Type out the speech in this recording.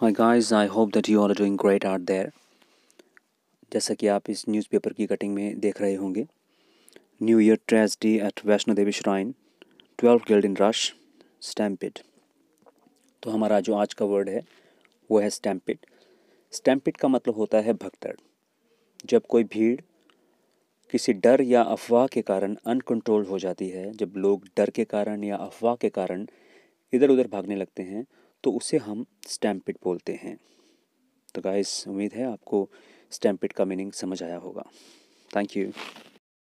hi guys I hope that you are doing great out there जैसा कि आप इस न्यूज़पेपर की कटिंग में देख रहे होंगे new year tragedy at Vaishno Devi shrine twelve killed in rush stampede तो हमारा जो आज का वर्ड है वो है स्टैम्पिड स्टैम्पिड का मतलब होता है भगदड़ जब कोई भीड़ किसी डर या अफवाह के कारण अनकंट्रोल हो जाती है जब लोग डर के कारण या अफवाह के कारण इधर उधर भागने लगते हैं तो उसे हम स्टैम्पिड बोलते हैं तो गाइस उम्मीद है आपको स्टैम्पिट का मीनिंग समझ आया होगा थैंक यू